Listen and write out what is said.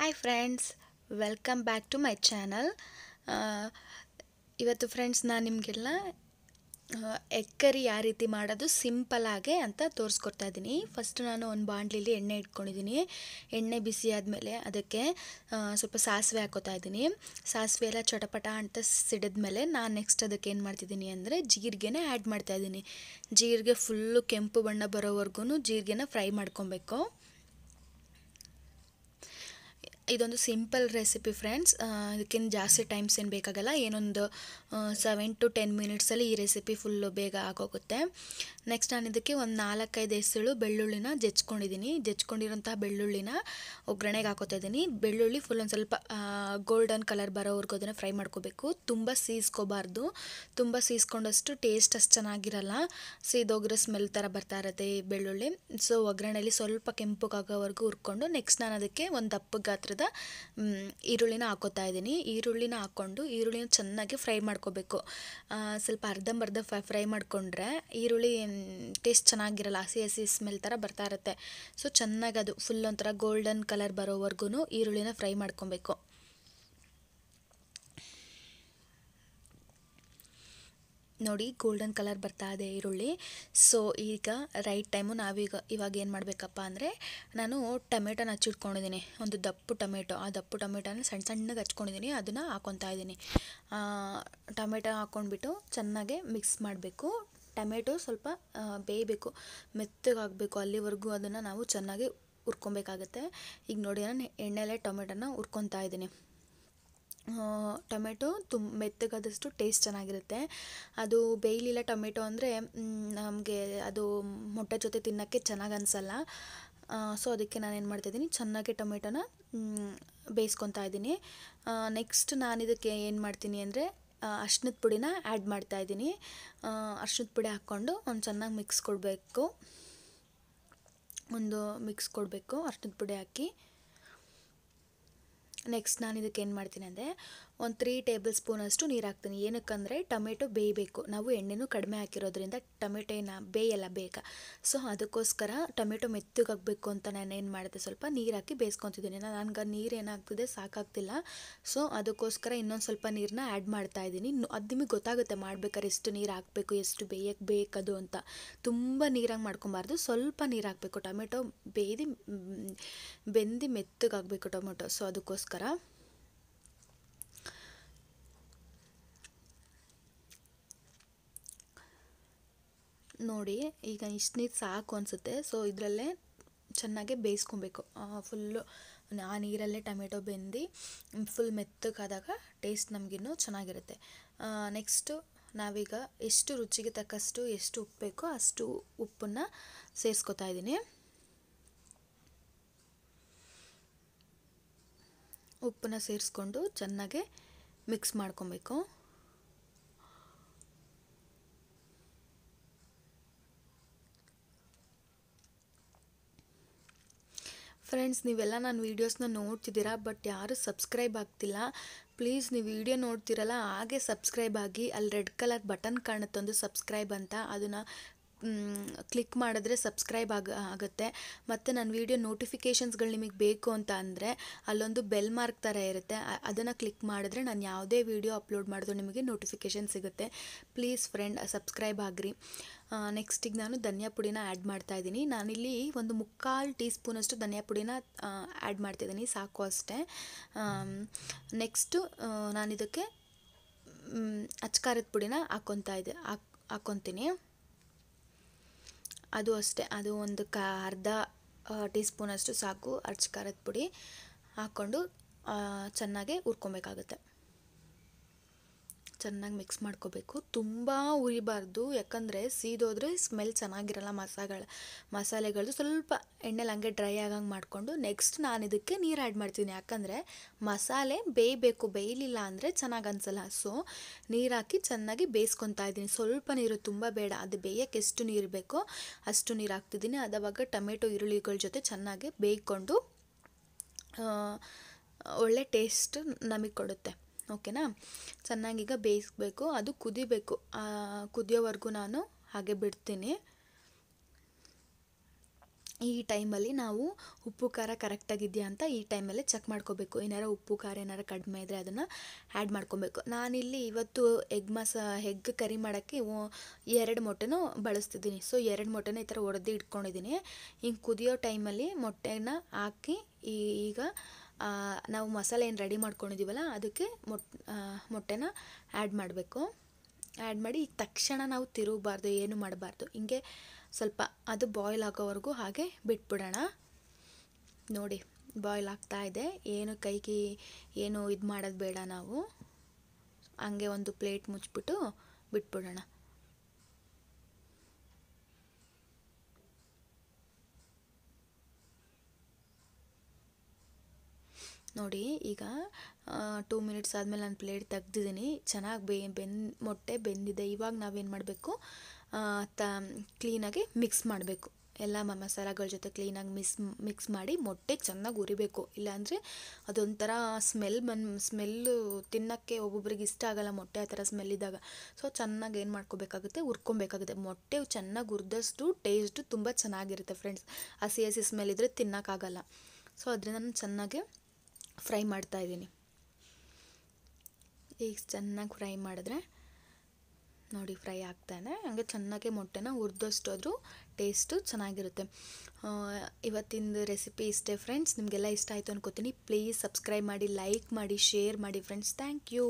hi friends welcome back to my channel ಇವತ್ತು friends ನಾನು ನಿಮಗೆಲ್ಲ ಎಗ್ ಯಾವ ರೀತಿ ಮಾಡೋದು ಸಿಂಪಲಾಗೆ ಅಂತ ತೋರಿಸ್ಕೊಡ್ತಾ ಇದ್ದೀನಿ ಫಸ್ಟ್ ನಾನು ಒಂದು ಬಾಂಡ್ಲಿಲಿ ಎಣ್ಣೆ ಇಟ್ಕೊಂಡಿದ್ದೀನಿ ಎಣ್ಣೆ ಬಿಸಿ ಆದಮೇಲೆ ಅದಕ್ಕೆ ಸ್ವಲ್ಪ ಸಾಸಿವೆ ಹಾಕೋತಾ ಇದ್ದೀನಿ ಸಾಸಿವೆ ಎಲ್ಲ ಚಟಪಟ ಅಂತ ಸಿಡಿದ್ಮೇಲೆ ನಾನು ನೆಕ್ಸ್ಟ್ ಅದಕ್ಕೆ ಏನು ಮಾಡ್ತಿದ್ದೀನಿ ಅಂದರೆ ಜೀರಿಗೆನೇ ಆ್ಯಡ್ ಮಾಡ್ತಾಯಿದ್ದೀನಿ ಜೀರಿಗೆ ಫುಲ್ಲು ಕೆಂಪು ಬಣ್ಣ ಬರೋವರೆಗೂ ಜೀರಿಗೆನ ಫ್ರೈ ಮಾಡ್ಕೊಬೇಕು ಇದೊಂದು ಸಿಂಪಲ್ ರೆಸಿಪಿ ಫ್ರೆಂಡ್ಸ್ ಇದಕ್ಕಿಂತ ಜಾಸ್ತಿ ಟೈಮ್ಸ್ ಏನು ಬೇಕಾಗಲ್ಲ ಏನೊಂದು ಸೆವೆನ್ ಟು ಟೆನ್ ಮಿನಿಟ್ಸಲ್ಲಿ ಈ ರೆಸಿಪಿ ಫುಲ್ಲು ಬೇಗ ಆಗೋಗುತ್ತೆ ನೆಕ್ಸ್ಟ್ ನಾನು ಇದಕ್ಕೆ ಒಂದು ನಾಲ್ಕೈದು ಹೆಸಳು ಬೆಳ್ಳುಳ್ಳಿನ ಜಚ್ಕೊಂಡಿದ್ದೀನಿ ಜಜ್ಕೊಂಡಿರೋಂತಹ ಬೆಳ್ಳುಳ್ಳಿನ ಒಗ್ಗರಣೆಗೆ ಹಾಕೋತಾ ಇದ್ದೀನಿ ಬೆಳ್ಳುಳ್ಳಿ ಫುಲ್ ಒಂದು ಸ್ವಲ್ಪ ಗೋಲ್ಡನ್ ಕಲರ್ ಬರೋವರೆಗೂ ಅದನ್ನು ಫ್ರೈ ಮಾಡ್ಕೋಬೇಕು ತುಂಬ ಸೀಸ್ಕೋಬಾರ್ದು ತುಂಬ ಸೀಸ್ಕೊಂಡಷ್ಟು ಟೇಸ್ಟ್ ಅಷ್ಟು ಚೆನ್ನಾಗಿರಲ್ಲ ಸೀದೋಗಿರೋ ಸ್ಮೆಲ್ ಥರ ಬರ್ತಾ ಇರುತ್ತೆ ಬೆಳ್ಳುಳ್ಳಿ ಸೊ ಒಗ್ಗರಣೆಯಲ್ಲಿ ಸ್ವಲ್ಪ ಕೆಂಪುಗಾಗೋವರೆಗೂ ಹುರ್ಕೊಂಡು ನೆಕ್ಸ್ಟ್ ನಾನು ಅದಕ್ಕೆ ಒಂದು ದಪ್ಪ ಗಾತ್ರದ ಈರುಳ್ಳಿನ ಹಾಕೋತಾ ಇದ್ದೀನಿ ಈರುಳ್ಳಿನ ಹಾಕ್ಕೊಂಡು ಈರುಳ್ಳಿನ ಚೆನ್ನಾಗಿ ಫ್ರೈ ಮಾಡ್ಕೋಬೇಕು ಸ್ವಲ್ಪ ಅರ್ಧಂಬರ್ಧ ಫ್ರೈ ಮಾಡಿಕೊಂಡ್ರೆ ಈರುಳ್ಳಿ ಟೇಸ್ಟ್ ಚೆನ್ನಾಗಿರಲ್ಲ ಹಸಿ ಹಸಿ ಸ್ಮೆಲ್ ಥರ ಬರ್ತಾ ಇರುತ್ತೆ ಸೊ ಚೆನ್ನಾಗಿ ಅದು ಫುಲ್ ಒಂಥರ ಗೋಲ್ಡನ್ ಕಲರ್ ಬರೋವರೆಗೂ ಈರುಳ್ಳಿನ ಫ್ರೈ ಮಾಡ್ಕೊಬೇಕು ನೋಡಿ ಗೋಲ್ಡನ್ ಕಲರ್ ಬರ್ತಾ ಇದೆ ಈರುಳ್ಳಿ ಸೊ ಈಗ ರೈಟ್ ಟೈಮು ನಾವೀಗ ಇವಾಗ ಏನು ಮಾಡಬೇಕಪ್ಪ ಅಂದರೆ ನಾನು ಟೊಮೆಟೊನ ಹಚ್ಚಿಟ್ಕೊಂಡಿದ್ದೀನಿ ಒಂದು ದಪ್ಪು ಟೊಮೆಟೊ ಆ ದಪ್ಪು ಟೊಮೆಟೊನ ಸಣ್ಣ ಸಣ್ಣಗೆ ಹಚ್ಕೊಂಡಿದ್ದೀನಿ ಅದನ್ನು ಹಾಕೊತಾ ಇದ್ದೀನಿ ಟೊಮೆಟೊ ಹಾಕ್ಕೊಂಡ್ಬಿಟ್ಟು ಚೆನ್ನಾಗೆ ಮಿಕ್ಸ್ ಮಾಡಬೇಕು ಟೊಮೆಟೊ ಸ್ವಲ್ಪ ಬೇಯಬೇಕು ಮೆತ್ತಗಾಗಬೇಕು ಅಲ್ಲಿವರೆಗೂ ಅದನ್ನು ನಾವು ಚೆನ್ನಾಗಿ ಹುರ್ಕೊಬೇಕಾಗತ್ತೆ ಈಗ ನೋಡಿ ನಾನು ಎಣ್ಣೆಲೆ ಟೊಮೆಟೊನ ಹುರ್ಕೊತಾ ಇದ್ದೀನಿ ಟೊಮೆಟೊ ತುಂಬ ಮೆತ್ತಗಾದಷ್ಟು ಟೇಸ್ಟ್ ಚೆನ್ನಾಗಿರುತ್ತೆ ಅದು ಬೇಯಲಿಲ್ಲ ಟೊಮೆಟೊ ಅಂದರೆ ನಮಗೆ ಅದು ಮೊಟ್ಟೆ ಜೊತೆ ತಿನ್ನೋಕ್ಕೆ ಚೆನ್ನಾಗಿ ಅನಿಸಲ್ಲ ಸೊ ಅದಕ್ಕೆ ನಾನು ಮಾಡ್ತಾ ಮಾಡ್ತಾಯಿದ್ದೀನಿ ಚೆನ್ನಾಗಿ ಟೊಮೆಟೊನ ಬೇಯಿಸ್ಕೊತಾ ಇದ್ದೀನಿ ನೆಕ್ಸ್ಟ್ ನಾನು ಇದಕ್ಕೆ ಏನು ಮಾಡ್ತೀನಿ ಅಂದರೆ ಅರ್ಶಿನದ ಪುಡಿನ ಆ್ಯಡ್ ಮಾಡ್ತಾಯಿದ್ದೀನಿ ಅರ್ಶಿನದ ಪುಡಿ ಹಾಕ್ಕೊಂಡು ಒಂದು ಚೆನ್ನಾಗಿ ಮಿಕ್ಸ್ ಕೊಡಬೇಕು ಒಂದು ಮಿಕ್ಸ್ ಕೊಡಬೇಕು ಅರ್ಶಿನದ ಪುಡಿ ಹಾಕಿ ನೆಕ್ಸ್ಟ್ ನಾನು ಇದಕ್ಕೆ ಏನು ಮಾಡ್ತೀನಿ ಅಂದರೆ ಒಂದು ತ್ರೀ ಟೇಬಲ್ ಸ್ಪೂನ್ ಅಷ್ಟು ನೀರು ಹಾಕ್ತೀನಿ ಏನಕ್ಕಂದರೆ ಟೊಮೆಟೊ ಬೇಯಬೇಕು ನಾವು ಎಣ್ಣೆನೂ ಕಡಿಮೆ ಹಾಕಿರೋದ್ರಿಂದ ಟೊಮೆಟೊ ಏನು ಬೇಯಲ್ಲ ಬೇಗ ಸೊ ಅದಕ್ಕೋಸ್ಕರ ಟೊಮೆಟೊ ಮೆತ್ತಗಾಗಬೇಕು ಅಂತ ನಾನು ಏನು ಮಾಡಿದೆ ಸ್ವಲ್ಪ ನೀರು ಹಾಕಿ ಬೇಯಿಸ್ಕೊತಿದ್ದೀನಿ ನಾನು ನನಗೆ ನೀರು ಏನಾಗ್ತಿದೆ ಸಾಕಾಗ್ತಿಲ್ಲ ಸೊ ಅದಕ್ಕೋಸ್ಕರ ಇನ್ನೊಂದು ಸ್ವಲ್ಪ ನೀರನ್ನ ಆ್ಯಡ್ ಮಾಡ್ತಾ ಇದ್ದೀನಿ ಅದು ನಿಮಗೆ ಗೊತ್ತಾಗುತ್ತೆ ಮಾಡ್ಬೇಕಾದ್ರೆ ಎಷ್ಟು ನೀರು ಹಾಕಬೇಕು ಎಷ್ಟು ಬೇಯಕ್ಕೆ ಬೇಕದು ಅಂತ ತುಂಬ ನೀರಾಗಿ ಮಾಡ್ಕೊಬಾರ್ದು ಸ್ವಲ್ಪ ನೀರು ಹಾಕಬೇಕು ಟೊಮೆಟೊ ಬೇಯ್ದು ಬೆಂದು ಮೆತ್ತಗಾಗಬೇಕು ಟೊಮೆಟೊ ಸೊ ಅದಕ್ಕೋಸ್ಕರ ನೋಡಿ ಈಗ ಇಷ್ಟು ಸಾಕು ಅನಿಸುತ್ತೆ ಸೊ ಇದರಲ್ಲೇ ಚೆನ್ನಾಗೆ ಬೇಯಿಸ್ಕೊಬೇಕು ಫುಲ್ಲು ಆ ನೀರಲ್ಲೇ ಟೊಮೆಟೊ ಬೆಂದು ಫುಲ್ ಮೆತ್ತಗಾದಾಗ ಟೇಸ್ಟ್ ನಮಗಿನ್ನೂ ಚೆನ್ನಾಗಿರುತ್ತೆ ನೆಕ್ಸ್ಟು ನಾವೀಗ ಎಷ್ಟು ರುಚಿಗೆ ತಕ್ಕಷ್ಟು ಎಷ್ಟು ಉಪ್ಪು ಬೇಕೋ ಅಷ್ಟು ಉಪ್ಪನ್ನು ಸೇರಿಸ್ಕೊತಾ ಇದ್ದೀನಿ ಉಪ್ಪನ್ನ ಸೇರಿಸ್ಕೊಂಡು ಚೆನ್ನಾಗೆ ಮಿಕ್ಸ್ ಮಾಡ್ಕೊಬೇಕು ಫ್ರೆಂಡ್ಸ್ ನೀವೆಲ್ಲ ನಾನು ವೀಡಿಯೋಸ್ನ ನೋಡ್ತಿದ್ದೀರಾ ಬಟ್ ಯಾರು ಸಬ್ಸ್ಕ್ರೈಬ್ ಆಗ್ತಿಲ್ಲ ಪ್ಲೀಸ್ ನೀವು ವಿಡಿಯೋ ನೋಡ್ತಿರಲ್ಲ ಹಾಗೆ ಸಬ್ಸ್ಕ್ರೈಬ್ ಆಗಿ ಅಲ್ಲಿ ರೆಡ್ ಕಲರ್ ಬಟನ್ ಕಾಣುತ್ತೊಂದು ಸಬ್ಸ್ಕ್ರೈಬ್ ಅಂತ ಅದನ್ನು ಕ್ಲಿಕ್ ಮಾಡಿದ್ರೆ ಸಬ್ಸ್ಕ್ರೈಬ್ ಆಗ ಆಗುತ್ತೆ ಮತ್ತು ನನ್ನ ವೀಡಿಯೋ ನೋಟಿಫಿಕೇಷನ್ಸ್ಗಳು ನಿಮಗೆ ಬೇಕು ಅಂತ ಅಂದರೆ ಅಲ್ಲೊಂದು ಬೆಲ್ ಮಾರ್ಕ್ ಥರ ಇರುತ್ತೆ ಅದನ್ನು ಕ್ಲಿಕ್ ಮಾಡಿದ್ರೆ ನಾನು ಯಾವುದೇ ವೀಡಿಯೋ ಅಪ್ಲೋಡ್ ಮಾಡಿದ್ರು ನಿಮಗೆ ನೋಟಿಫಿಕೇಷನ್ ಸಿಗುತ್ತೆ ಪ್ಲೀಸ್ ಫ್ರೆಂಡ್ ಸಬ್ಸ್ಕ್ರೈಬ್ ಆಗಿರಿ ನೆಕ್ಸ್ಟಿಗೆ ನಾನು ಧನಿಯಾ ಪುಡಿನ ಆ್ಯಡ್ ಮಾಡ್ತಾಯಿದ್ದೀನಿ ನಾನಿಲ್ಲಿ ಒಂದು ಮುಕ್ಕಾಲು ಟೀ ಸ್ಪೂನಷ್ಟು ಧನಿಯಾ ಪುಡಿನ ಆ್ಯಡ್ ಮಾಡ್ತಿದ್ದೀನಿ ಸಾಕು ಅಷ್ಟೇ ನೆಕ್ಸ್ಟು ನಾನಿದಕ್ಕೆ ಅಚ್ಕಾರದ ಪುಡಿನ ಹಾಕೊತಾ ಇದ್ದೆ ಹಾಕ್ ಹಾಕ್ಕೊತೀನಿ ಅದು ಅಷ್ಟೇ ಅದು ಒಂದು ಕ ಅರ್ಧ ಟೀ ಸ್ಪೂನಷ್ಟು ಸಾಕು ಅರ್ಚ್ ಖಾರದ ಪುಡಿ ಹಾಕ್ಕೊಂಡು ಚೆನ್ನಾಗಿ ಹುರ್ಕೊಬೇಕಾಗುತ್ತೆ ಚೆನ್ನಾಗಿ ಮಿಕ್ಸ್ ಮಾಡ್ಕೋಬೇಕು ತುಂಬ ಉರಿಬಾರ್ದು ಯಾಕಂದರೆ ಸೀದೋದ್ರೆ ಸ್ಮೆಲ್ ಚೆನ್ನಾಗಿರಲ್ಲ ಮಸಾಗಳ ಮಸಾಲೆಗಳು ಸ್ವಲ್ಪ ಎಣ್ಣೆಲಿ ಹಂಗೆ ಡ್ರೈ ಆಗಂಗೆ ಮಾಡಿಕೊಂಡು ನೆಕ್ಸ್ಟ್ ನಾನು ಇದಕ್ಕೆ ನೀರು ಆ್ಯಡ್ ಮಾಡ್ತೀನಿ ಯಾಕಂದರೆ ಮಸಾಲೆ ಬೇಯಬೇಕು ಬೇಯಲಿಲ್ಲ ಅಂದರೆ ಚೆನ್ನಾಗಿ ಅನಿಸಲ್ಲ ಸೊ ನೀರು ಹಾಕಿ ಚೆನ್ನಾಗಿ ಬೇಯಿಸ್ಕೊತಾ ಇದ್ದೀನಿ ಸ್ವಲ್ಪ ನೀರು ತುಂಬ ಬೇಡ ಅದು ಬೇಯಕ್ಕೆ ಎಷ್ಟು ನೀರು ಬೇಕೋ ಅಷ್ಟು ನೀರು ಹಾಕ್ತಿದ್ದೀನಿ ಅದವಾಗ ಟೊಮೆಟೊ ಈರುಳ್ಳಿಗಳ ಜೊತೆ ಚೆನ್ನಾಗಿ ಬೇಯ್ಕೊಂಡು ಒಳ್ಳೆ ಟೇಸ್ಟ್ ನಮಗೆ ಕೊಡುತ್ತೆ ಓಕೆನಾ ಚೆನ್ನಾಗೀಗ ಬೇಯಿಸ್ಬೇಕು ಅದು ಕುದಿಬೇಕು ಕುದಿಯೋವರೆಗೂ ನಾನು ಹಾಗೆ ಬಿಡ್ತೀನಿ ಈ ಟೈಮಲ್ಲಿ ನಾವು ಉಪ್ಪು ಖಾರ ಕರೆಕ್ಟಾಗಿದೆಯಾ ಅಂತ ಈ ಟೈಮಲ್ಲಿ ಚೆಕ್ ಮಾಡ್ಕೋಬೇಕು ಏನಾರ ಉಪ್ಪು ಖಾರ ಏನಾರ ಕಡಿಮೆ ಇದ್ದರೆ ಅದನ್ನು ಆ್ಯಡ್ ಮಾಡ್ಕೊಬೇಕು ನಾನಿಲ್ಲಿ ಇವತ್ತು ಎಗ್ ಮಸ ಎಗ್ ಕರಿ ಮಾಡೋಕ್ಕೆ ಎರಡು ಮೊಟ್ಟೆನೂ ಬಳಸ್ತಿದ್ದೀನಿ ಸೊ ಎರಡು ಮೊಟ್ಟೆನ ಈ ಥರ ಒಡೆದು ಇಟ್ಕೊಂಡಿದ್ದೀನಿ ಹಿಂಗೆ ಕುದಿಯೋ ಟೈಮಲ್ಲಿ ಮೊಟ್ಟೆನ ಹಾಕಿ ಈಗ ನಾವು ಮಸಾಲೆ ಏನು ರೆಡಿ ಮಾಡ್ಕೊಂಡಿದ್ದೀವಲ್ಲ ಅದಕ್ಕೆ ಮೊಟ್ ಮೊಟ್ಟೆನ ಆ್ಯಡ್ ಮಾಡಬೇಕು ಆ್ಯಡ್ ಮಾಡಿ ತಕ್ಷಣ ನಾವು ತಿರುಗಬಾರ್ದು ಏನು ಮಾಡಬಾರ್ದು ಹಿಂಗೆ ಸ್ವಲ್ಪ ಅದು ಬಾಯ್ಲ್ ಆಗೋವರೆಗೂ ಹಾಗೆ ಬಿಟ್ಬಿಡೋಣ ನೋಡಿ ಬಾಯ್ಲ್ ಆಗ್ತಾ ಇದೆ ಏನು ಕೈಗೆ ಏನು ಇದು ಮಾಡೋದು ಬೇಡ ನಾವು ಹಂಗೆ ಒಂದು ಪ್ಲೇಟ್ ಮುಚ್ಚಿಬಿಟ್ಟು ಬಿಟ್ಬಿಡೋಣ ನೋಡಿ ಈಗ ಟೂ ಮಿನಿಟ್ಸ್ ಆದಮೇಲೆ ನಾನು ಪ್ಲೇಟ್ ತೆಗ್ದಿದ್ದೀನಿ ಚೆನ್ನಾಗಿ ಬೇ ಬೆಂದ್ ಮೊಟ್ಟೆ ಬೆಂದಿದೆ ಇವಾಗ ನಾವೇನು ಮಾಡಬೇಕು ತ ಕ್ಲೀನಾಗಿ ಮಿಕ್ಸ್ ಮಾಡಬೇಕು ಎಲ್ಲ ಮಸಾಲಗಳ ಜೊತೆ ಕ್ಲೀನಾಗಿ ಮಿಸ್ ಮಿಕ್ಸ್ ಮಾಡಿ ಮೊಟ್ಟೆ ಚೆನ್ನಾಗಿ ಉರಿಬೇಕು ಇಲ್ಲಾಂದರೆ ಅದೊಂಥರ ಸ್ಮೆಲ್ ಬನ್ ಸ್ಮೆಲ್ಲು ತಿನ್ನೋಕ್ಕೆ ಒಬ್ಬೊಬ್ರಿಗೆ ಇಷ್ಟ ಆಗಲ್ಲ ಮೊಟ್ಟೆ ಆ ಥರ ಸ್ಮೆಲ್ ಇದ್ದಾಗ ಸೊ ಚೆನ್ನಾಗಿ ಏನು ಮಾಡ್ಕೋಬೇಕಾಗುತ್ತೆ ಉರ್ಕೊಬೇಕಾಗುತ್ತೆ ಮೊಟ್ಟೆ ಚೆನ್ನಾಗಿ ಹುರಿದಷ್ಟು ಟೇಸ್ಟು ತುಂಬ ಚೆನ್ನಾಗಿರುತ್ತೆ ಫ್ರೆಂಡ್ಸ್ ಹಸಿ ಹಸಿ ಸ್ಮೆಲ್ ಇದ್ದರೆ ತಿನ್ನೋಕ್ಕಾಗಲ್ಲ ಸೊ ಅದರಿಂದ ನಾನು ಚೆನ್ನಾಗಿ ಫ್ರೈ ಮಾಡ್ತಾ ಇದ್ದೀನಿ ಈಗ ಚೆನ್ನಾಗಿ ಫ್ರೈ ಮಾಡಿದ್ರೆ ನೋಡಿ ಫ್ರೈ ಆಗ್ತಾನೆ ಹಂಗೆ ಚೆನ್ನಾಗಿ ಮೊಟ್ಟೆನ ಹುರಿದಷ್ಟಾದರೂ ಟೇಸ್ಟು ಚೆನ್ನಾಗಿರುತ್ತೆ ಇವತ್ತಿನ ರೆಸಿಪಿ ಇಷ್ಟೇ ಫ್ರೆಂಡ್ಸ್ ನಿಮಗೆಲ್ಲ ಇಷ್ಟ ಆಯಿತು ಅನ್ಕೋತೀನಿ ಪ್ಲೀಸ್ ಸಬ್ಸ್ಕ್ರೈಬ್ ಮಾಡಿ ಲೈಕ್ ಮಾಡಿ ಶೇರ್ ಮಾಡಿ ಫ್ರೆಂಡ್ಸ್ ಥ್ಯಾಂಕ್ ಯು